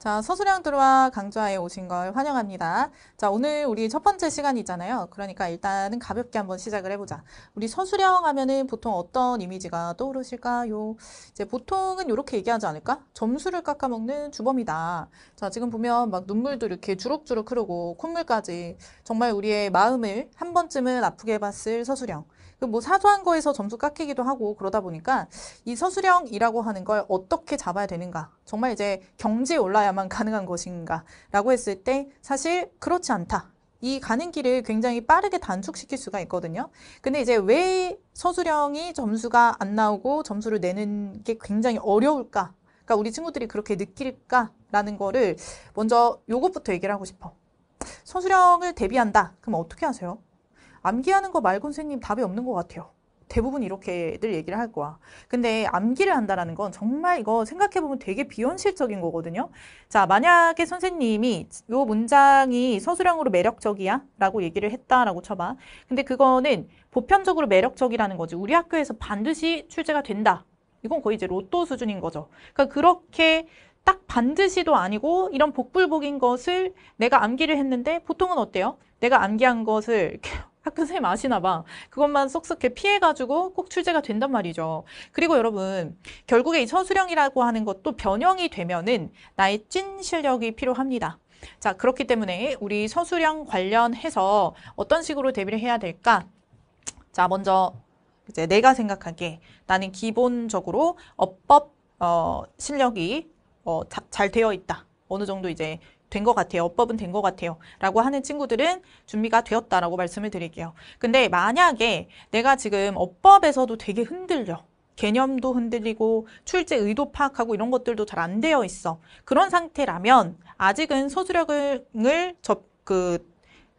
자, 서술형들와 어 강좌에 오신 걸 환영합니다. 자, 오늘 우리 첫 번째 시간이잖아요. 그러니까 일단은 가볍게 한번 시작을 해보자. 우리 서술형 하면은 보통 어떤 이미지가 떠오르실까요? 이제 보통은 이렇게 얘기하지 않을까? 점수를 깎아먹는 주범이다. 자, 지금 보면 막 눈물도 이렇게 주룩주룩 흐르고 콧물까지 정말 우리의 마음을 한 번쯤은 아프게 봤을 서술형. 그 뭐 사소한 거에서 점수 깎이기도 하고 그러다 보니까 이 서술형이라고 하는 걸 어떻게 잡아야 되는가 정말 이제 경지에 올라야만 가능한 것인가 라고 했을 때 사실 그렇지 않다 이 가는 길을 굉장히 빠르게 단축시킬 수가 있거든요. 근데 이제 왜 서술형이 점수가 안 나오고 점수를 내는 게 굉장히 어려울까? 그러니까 우리 친구들이 그렇게 느낄까라는 거를 먼저 요것부터 얘기를 하고 싶어. 서술형을 대비한다. 그럼 어떻게 하세요? 암기하는 거말고 선생님 답이 없는 것 같아요. 대부분 이렇게들 얘기를 할 거야. 근데 암기를 한다라는 건 정말 이거 생각해보면 되게 비현실적인 거거든요. 자, 만약에 선생님이 요 문장이 서술형으로 매력적이야? 라고 얘기를 했다라고 쳐봐. 근데 그거는 보편적으로 매력적이라는 거지. 우리 학교에서 반드시 출제가 된다. 이건 거의 이제 로또 수준인 거죠. 그러니까 그렇게 딱 반드시도 아니고 이런 복불복인 것을 내가 암기를 했는데 보통은 어때요? 내가 암기한 것을 학교 선생님 아시나 봐. 그것만 쏙쏙 피해가지고 꼭 출제가 된단 말이죠. 그리고 여러분 결국에 이 서술형이라고 하는 것도 변형이 되면은 나의 찐 실력이 필요합니다. 자 그렇기 때문에 우리 서술형 관련해서 어떤 식으로 대비를 해야 될까? 자 먼저 이제 내가 생각하기에 나는 기본적으로 어법 어, 실력이 어, 자, 잘 되어 있다. 어느 정도 이제 된것 같아요. 어법은된 것 같아요. 라고 하는 친구들은 준비가 되었다라고 말씀을 드릴게요. 근데 만약에 내가 지금 어법에서도 되게 흔들려. 개념도 흔들리고 출제 의도 파악하고 이런 것들도 잘 안 되어 있어. 그런 상태라면 아직은 소수력을 접, 그,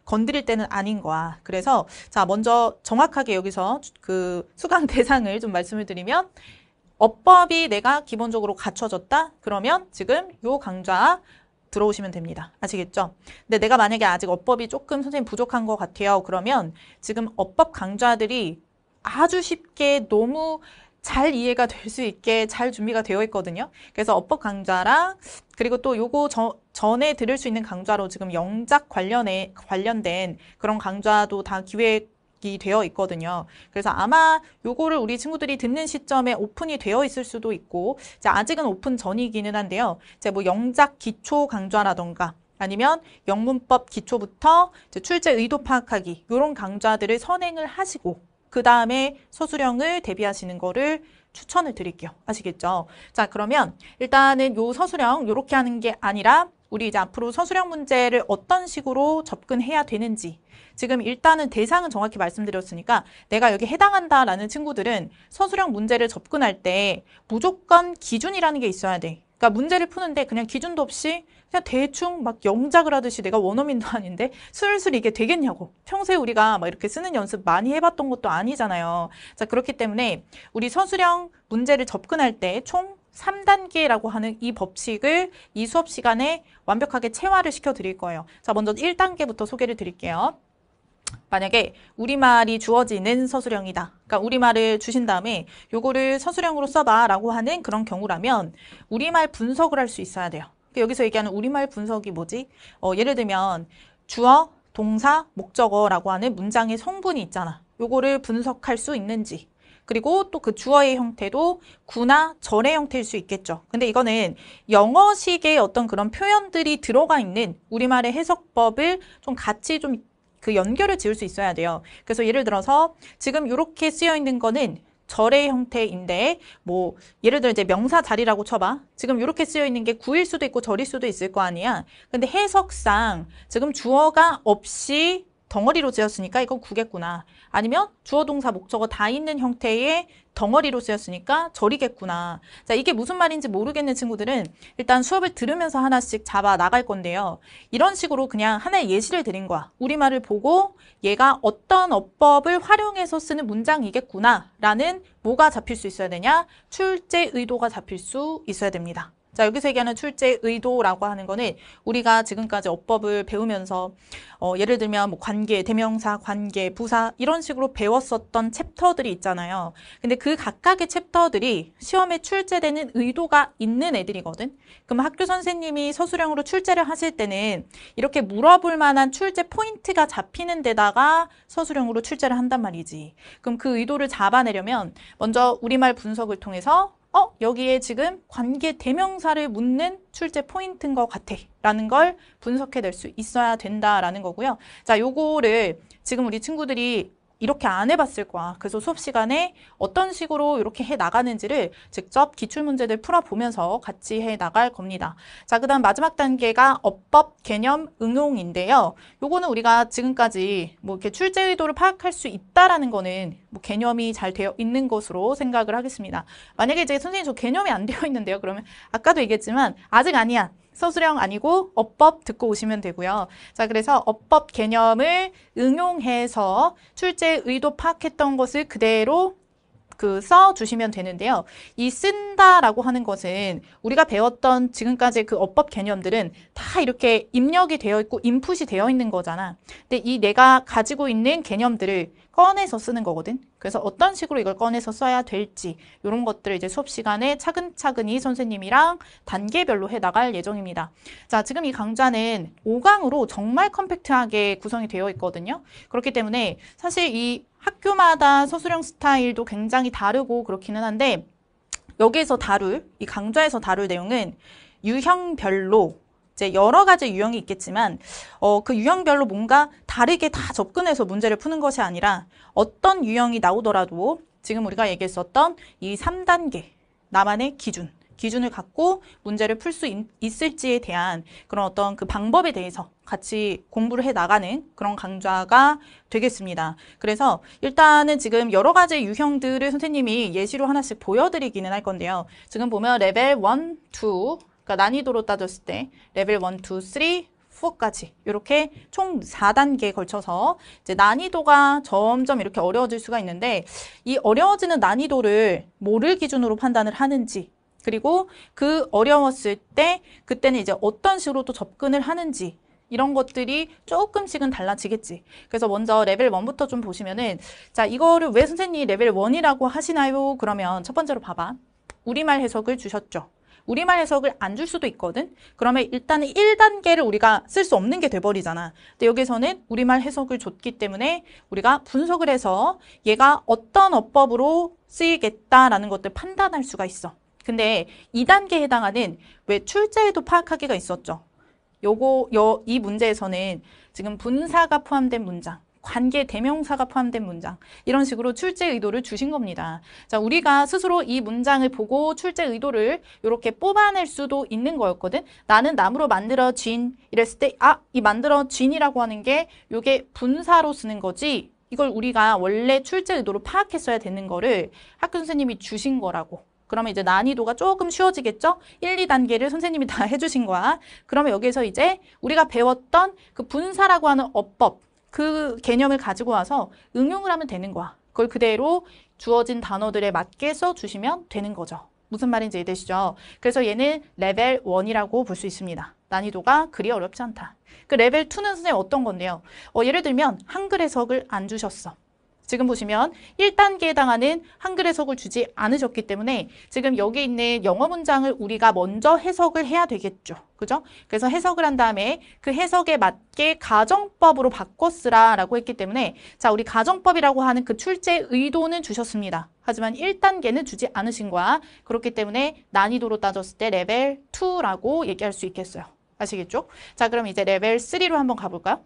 건드릴 때는 아닌 거야. 그래서 자 먼저 정확하게 여기서 그 수강 대상을 좀 말씀을 드리면 어법이 내가 기본적으로 갖춰졌다? 그러면 지금 요 강좌 들어오시면 됩니다. 아시겠죠? 근데 내가 만약에 아직 어법이 조금 선생님 부족한 것 같아요. 그러면 지금 어법 강좌들이 아주 쉽게 너무 잘 이해가 될 수 있게 잘 준비가 되어 있거든요. 그래서 어법 강좌랑 그리고 또 요거 저, 전에 들을 수 있는 강좌로 지금 영작 관련해 관련된 그런 강좌도 다 기획 이 되어 있거든요. 그래서 아마 요거를 우리 친구들이 듣는 시점에 오픈이 되어 있을 수도 있고 아직은 오픈 전이기는 한데요. 이제 뭐 영작 기초 강좌라던가 아니면 영문법 기초부터 출제 의도 파악하기 이런 강좌들을 선행을 하시고 그 다음에 서술형을 대비하시는 거를 추천을 드릴게요. 아시겠죠? 자 그러면 일단은 요 서술형 요렇게 하는 게 아니라 우리 이제 앞으로 서술형 문제를 어떤 식으로 접근해야 되는지 지금 일단은 대상은 정확히 말씀드렸으니까 내가 여기 해당한다라는 친구들은 서술형 문제를 접근할 때 무조건 기준이라는 게 있어야 돼. 그러니까 문제를 푸는데 그냥 기준도 없이 그냥 대충 막 영작을 하듯이 내가 원어민도 아닌데 슬슬 이게 되겠냐고. 평소에 우리가 막 이렇게 쓰는 연습 많이 해봤던 것도 아니잖아요. 자 그렇기 때문에 우리 서술형 문제를 접근할 때 총 3단계라고 하는 이 법칙을 이 수업 시간에 완벽하게 체화를 시켜드릴 거예요. 자, 먼저 1단계부터 소개를 드릴게요. 만약에 우리말이 주어지는 서술형이다. 그러니까 우리말을 주신 다음에 요거를 서술형으로 써봐라고 하는 그런 경우라면 우리말 분석을 할 수 있어야 돼요. 그러니까 여기서 얘기하는 우리말 분석이 뭐지? 어, 예를 들면 주어, 동사, 목적어라고 하는 문장의 성분이 있잖아. 요거를 분석할 수 있는지 그리고 또 그 주어의 형태도 구나 절의 형태일 수 있겠죠. 근데 이거는 영어식의 어떤 그런 표현들이 들어가 있는 우리말의 해석법을 좀 같이 좀그 연결을 지을 수 있어야 돼요. 그래서 예를 들어서 지금 이렇게 쓰여 있는 거는 절의 형태인데 뭐 예를 들어 이제 명사 자리라고 쳐봐 지금 이렇게 쓰여 있는 게 구일 수도 있고 절일 수도 있을 거 아니야 근데 해석상 지금 주어가 없이 덩어리로 쓰였으니까 이건 구겠구나. 아니면 주어 동사 목적어 다 있는 형태의 덩어리로 쓰였으니까 절이겠구나. 자, 이게 무슨 말인지 모르겠는 친구들은 일단 수업을 들으면서 하나씩 잡아 나갈 건데요. 이런 식으로 그냥 하나의 예시를 드린 거야. 우리말을 보고 얘가 어떤 어법을 활용해서 쓰는 문장이겠구나. 라는 뭐가 잡힐 수 있어야 되냐? 출제 의도가 잡힐 수 있어야 됩니다. 자 여기서 얘기하는 출제 의도라고 하는 거는 우리가 지금까지 어법을 배우면서 어, 예를 들면 뭐 관계, 대명사, 관계, 부사 이런 식으로 배웠었던 챕터들이 있잖아요. 근데 그 각각의 챕터들이 시험에 출제되는 의도가 있는 애들이거든. 그럼 학교 선생님이 서술형으로 출제를 하실 때는 이렇게 물어볼 만한 출제 포인트가 잡히는 데다가 서술형으로 출제를 한단 말이지. 그럼 그 의도를 잡아내려면 먼저 우리말 분석을 통해서 어 여기에 지금 관계 대명사를 묻는 출제 포인트인 것 같아 라는 걸 분석해낼 수 있어야 된다라는 거고요. 자 요거를 지금 우리 친구들이 이렇게 안 해봤을 거야. 그래서 수업 시간에 어떤 식으로 이렇게 해 나가는지를 직접 기출문제들 풀어보면서 같이 해 나갈 겁니다. 자, 그 다음 마지막 단계가 어법 개념 응용인데요. 요거는 우리가 지금까지 뭐 이렇게 출제 의도를 파악할 수 있다라는 거는 뭐 개념이 잘 되어 있는 것으로 생각을 하겠습니다. 만약에 이제 선생님 저 개념이 안 되어 있는데요. 그러면 아까도 얘기했지만 아직 아니야. 서술형 아니고 어법 듣고 오시면 되고요. 자, 그래서 어법 개념을 응용해서 출제의 의도 파악했던 것을 그대로 그 써주시면 되는데요. 이 쓴다라고 하는 것은 우리가 배웠던 지금까지 그 어법 개념들은 다 이렇게 입력이 되어 있고 인풋이 되어 있는 거잖아. 근데 이 내가 가지고 있는 개념들을 꺼내서 쓰는 거거든. 그래서 어떤 식으로 이걸 꺼내서 써야 될지 이런 것들을 이제 수업 시간에 차근차근히 선생님이랑 단계별로 해 나갈 예정입니다. 자, 지금 이 강좌는 5강으로 정말 컴팩트하게 구성이 되어 있거든요. 그렇기 때문에 사실 이 학교마다 서술형 스타일도 굉장히 다르고 그렇기는 한데 여기에서 다룰, 이 강좌에서 다룰 내용은 유형별로 이제 여러 가지 유형이 있겠지만 어, 그 유형별로 뭔가 다르게 다 접근해서 문제를 푸는 것이 아니라 어떤 유형이 나오더라도 지금 우리가 얘기했었던 이3단계 나만의 기준 기준을 갖고 문제를 풀 수 있을지에 대한 그런 어떤 그 방법에 대해서 같이 공부를 해 나가는 그런 강좌가 되겠습니다. 그래서 일단은 지금 여러 가지 유형들을 선생님이 예시로 하나씩 보여드리기는 할 건데요. 지금 보면 레벨 1, 2, 그러니까 난이도로 따졌을 때 레벨 1, 2, 3, 4까지 이렇게 총 4단계에 걸쳐서 이제 난이도가 점점 이렇게 어려워질 수가 있는데 이 어려워지는 난이도를 뭐를 기준으로 판단을 하는지 그리고 그 어려웠을 때 그때는 이제 어떤 식으로 또 접근을 하는지 이런 것들이 조금씩은 달라지겠지. 그래서 먼저 레벨 1부터 좀 보시면은 자 이거를 왜 선생님이 레벨 1이라고 하시나요? 그러면 첫 번째로 봐봐. 우리말 해석을 주셨죠. 우리말 해석을 안 줄 수도 있거든. 그러면 일단은 1단계를 우리가 쓸 수 없는 게 돼버리잖아. 근데 여기서는 우리말 해석을 줬기 때문에 우리가 분석을 해서 얘가 어떤 어법으로 쓰이겠다라는 것들 판단할 수가 있어. 근데 2단계에 해당하는 왜 출제에도 파악하기가 있었죠. 요거 요이 문제에서는 지금 분사가 포함된 문장 관계 대명사가 포함된 문장 이런 식으로 출제 의도를 주신 겁니다. 자 우리가 스스로 이 문장을 보고 출제 의도를 이렇게 뽑아낼 수도 있는 거였거든. 나는 나무로 만들어진 이랬을 때아이 만들어진이라고 하는 게 이게 분사로 쓰는 거지 이걸 우리가 원래 출제 의도로 파악했어야 되는 거를 학교 선생님이 주신 거라고 그러면 이제 난이도가 조금 쉬워지겠죠? 1, 2단계를 선생님이 다 해주신 거야. 그러면 여기에서 이제 우리가 배웠던 그 분사라고 하는 어법, 그 개념을 가지고 와서 응용을 하면 되는 거야. 그걸 그대로 주어진 단어들에 맞게 써주시면 되는 거죠. 무슨 말인지 이해되시죠? 그래서 얘는 레벨 1이라고 볼 수 있습니다. 난이도가 그리 어렵지 않다. 그 레벨 2는 선생님 어떤 건데요? 어, 예를 들면 한글 해석을 안 주셨어. 지금 보시면 1단계에 해당하는 한글 해석을 주지 않으셨기 때문에 지금 여기 있는 영어 문장을 우리가 먼저 해석을 해야 되겠죠. 그죠? 그래서 해석을 한 다음에 그 해석에 맞게 가정법으로 바꿔 쓰라라고 했기 때문에 자, 우리 가정법이라고 하는 그 출제 의도는 주셨습니다. 하지만 1단계는 주지 않으신 거야. 그렇기 때문에 난이도로 따졌을 때 레벨 2라고 얘기할 수 있겠어요. 아시겠죠? 자, 그럼 이제 레벨 3로 한번 가볼까요?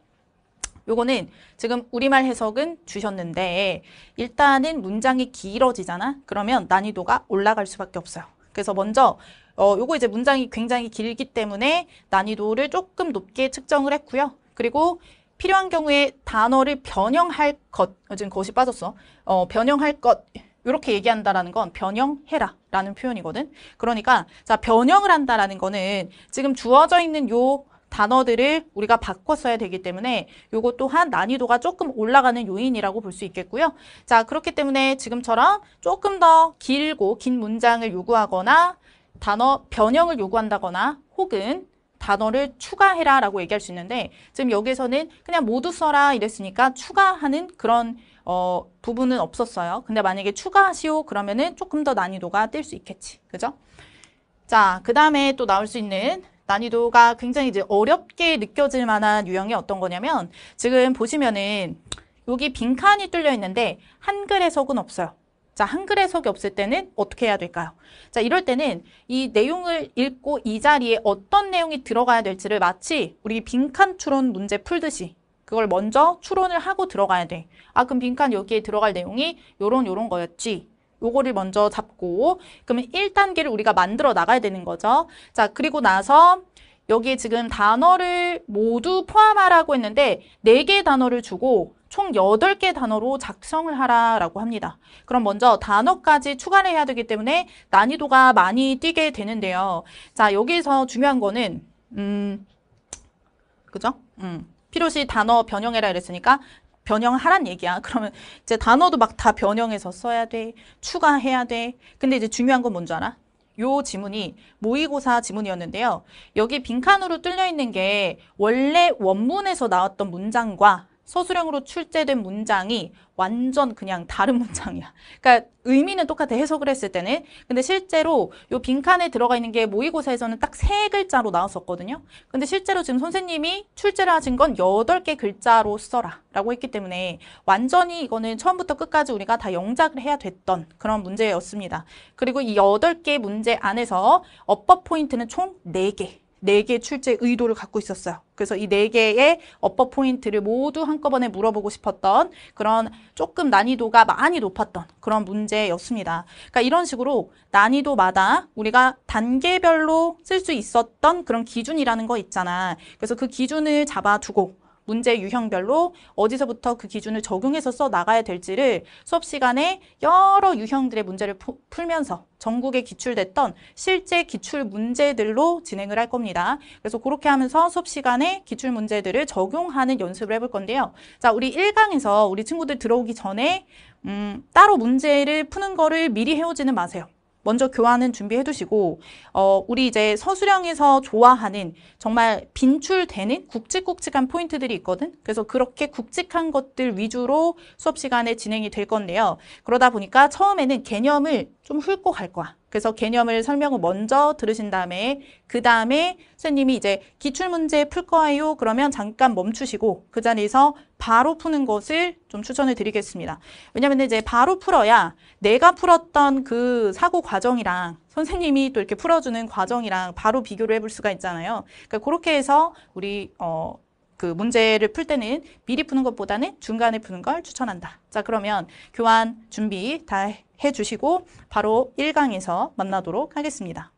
요거는 지금 우리말 해석은 주셨는데 일단은 문장이 길어지잖아. 그러면 난이도가 올라갈 수밖에 없어요. 그래서 먼저 어, 요거 이제 문장이 굉장히 길기 때문에 난이도를 조금 높게 측정을 했고요. 그리고 필요한 경우에 단어를 변형할 것, 어, 지금 것이 빠졌어. 어, 변형할 것, 이렇게 얘기한다라는 건 변형해라 라는 표현이거든. 그러니까 자 변형을 한다라는 거는 지금 주어져 있는 요 단어들을 우리가 바꿨어야 되기 때문에 이것 또한 난이도가 조금 올라가는 요인이라고 볼 수 있겠고요. 자 그렇기 때문에 지금처럼 조금 더 길고 긴 문장을 요구하거나 단어 변형을 요구한다거나 혹은 단어를 추가해라 라고 얘기할 수 있는데 지금 여기에서는 그냥 모두 써라 이랬으니까 추가하는 그런 어, 부분은 없었어요. 근데 만약에 추가하시오 그러면은 조금 더 난이도가 뜰수 있겠지. 그죠? 자, 그 다음에 또 나올 수 있는 난이도가 굉장히 이제 어렵게 느껴질 만한 유형이 어떤 거냐면 지금 보시면은 여기 빈칸이 뚫려 있는데 한글의 석은 없어요. 자, 한글의 석이 없을 때는 어떻게 해야 될까요? 자, 이럴 때는 이 내용을 읽고 이 자리에 어떤 내용이 들어가야 될지를 마치 우리 빈칸 추론 문제 풀듯이 그걸 먼저 추론을 하고 들어가야 돼. 아, 그럼 빈칸 여기에 들어갈 내용이 요런 요런 거였지. 요거를 먼저 잡고 그러면 1단계를 우리가 만들어 나가야 되는 거죠. 자 그리고 나서 여기에 지금 단어를 모두 포함하라고 했는데 4개 단어를 주고 총 8개 단어로 작성을 하라라고 합니다. 그럼 먼저 단어까지 추가를 해야 되기 때문에 난이도가 많이 뛰게 되는데요. 자 여기서 중요한 거는 음 그죠? 음. 필요시 단어 변형해라 이랬으니까 변형하란 얘기야. 그러면 이제 단어도 막 다 변형해서 써야 돼. 추가해야 돼. 근데 이제 중요한 건 뭔지 알아? 요 지문이 모의고사 지문이었는데요. 여기 빈칸으로 뚫려 있는 게 원래 원문에서 나왔던 문장과 서술형으로 출제된 문장이 완전 그냥 다른 문장이야. 그러니까 의미는 똑같아 해석을 했을 때는. 근데 실제로 요 빈칸에 들어가 있는 게 모의고사에서는 딱 세 글자로 나왔었거든요. 근데 실제로 지금 선생님이 출제를 하신 건 여덟 개 글자로 써라 라고 했기 때문에 완전히 이거는 처음부터 끝까지 우리가 다 영작을 해야 됐던 그런 문제였습니다. 그리고 이 여덟 개 문제 안에서 어법 포인트는 총 네개 4개 출제 의도를 갖고 있었어요. 그래서 이4 개의 어퍼 포인트를 모두 한꺼번에 물어보고 싶었던 그런 조금 난이도가 많이 높았던 그런 문제였습니다. 그러니까 이런 식으로 난이도마다 우리가 단계별로 쓸 수 있었던 그런 기준이라는 거 있잖아. 그래서 그 기준을 잡아두고 문제 유형별로 어디서부터 그 기준을 적용해서 써 나가야 될지를 수업 시간에 여러 유형들의 문제를 포, 풀면서 전국에 기출됐던 실제 기출 문제들로 진행을 할 겁니다. 그래서 그렇게 하면서 수업 시간에 기출 문제들을 적용하는 연습을 해볼 건데요. 자, 우리 1강에서 우리 친구들 들어오기 전에 음, 따로 문제를 푸는 거를 미리 해오지는 마세요. 먼저 교환은 준비해 두시고 어, 우리 이제 서술형에서 좋아하는 정말 빈출되는 굵직굵직한 포인트들이 있거든. 그래서 그렇게 굵직한 것들 위주로 수업 시간에 진행이 될 건데요. 그러다 보니까 처음에는 개념을 좀 훑고 갈 거야. 그래서 개념을 설명을 먼저 들으신 다음에 그 다음에 선생님이 이제 기출문제 풀 거예요. 그러면 잠깐 멈추시고 그 자리에서 바로 푸는 것을 좀 추천을 드리겠습니다. 왜냐면 이제 바로 풀어야 내가 풀었던 그 사고 과정이랑 선생님이 또 이렇게 풀어주는 과정이랑 바로 비교를 해볼 수가 있잖아요. 그러니까 그렇게 해서 우리 어, 그 문제를 풀 때는 미리 푸는 것보다는 중간에 푸는 걸 추천한다. 자 그러면 교환 준비 다 해주시고 바로 1강에서 만나도록 하겠습니다.